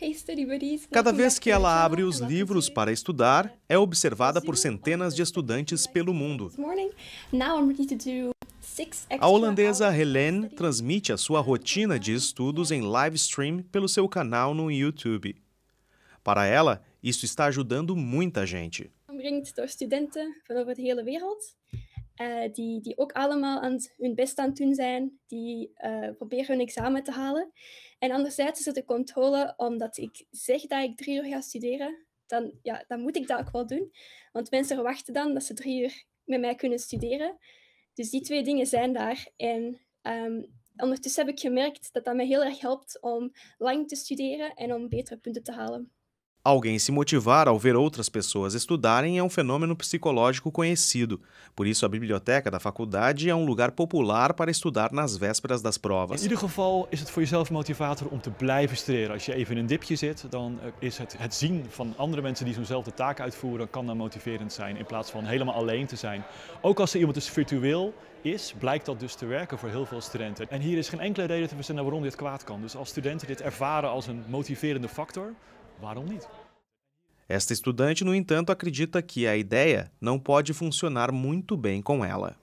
É Cada vez que ela abre os livros para estudar, é observada por centenas de estudantes pelo mundo. A holandesa Helene transmite a sua rotina de estudos em live stream pelo seu canal no YouTube. Para ela, isso está ajudando muita gente. Eh, die, die ook allemaal aan hun best aan het doen zijn, die eh, proberen hun examen te halen. En anderzijds is het de controle, omdat ik zeg dat ik drie uur ga studeren, dan, ja, dan moet ik dat ook wel doen. Want mensen verwachten dan dat ze drie uur met mij kunnen studeren. Dus die twee dingen zijn daar. En ehm, ondertussen heb ik gemerkt dat dat mij heel erg helpt om lang te studeren en om betere punten te halen. Alguém se motivar ao ver outras pessoas estudarem é um fenômeno psicológico conhecido. Por isso, a biblioteca da faculdade é um lugar popular para estudar nas vésperas das provas. In ieder geval is het voor jezelf motivator om te blijven studeren. Als je even in een dipje zit, dan eh, is het, het zien van andere mensen die zo'nzelfde taak uitvoeren, kan dan motiverend zijn in plaats van helemaal alleen te zijn. Ook als er iemand dus virtueel is, blijkt dat dus te werken voor heel veel studenten. En hier is geen enkele reden te verzinnen waarom dit kwaad kan. Dus als studenten dit ervaren als een motiverende factor, Waarom niet? Esta estudante, no entanto, acredita que a ideia não pode funcionar muito bem com ela.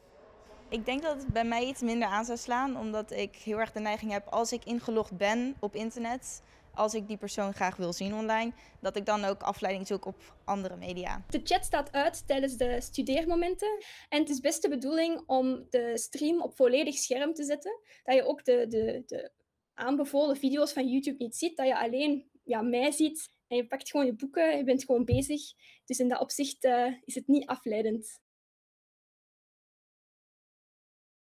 Ik denk dat het bij mij iets minder aan zou slaan, omdat ik heel erg de neiging heb als ik ingelogd ben op internet, als ik die persoon graag wil zien online, dat ik dan ook afleiding zoek op andere media. De chat staat uit tijdens de studeermomenten en het is best de bedoeling om de stream op volledig scherm te zetten, dat je ook de, de, de aanbevolen video's van YouTube niet ziet, dat je alleen ja, mij ziet en je pakt gewoon je boeken, je bent gewoon bezig. Dus in dat opzicht eh, is het niet afleidend.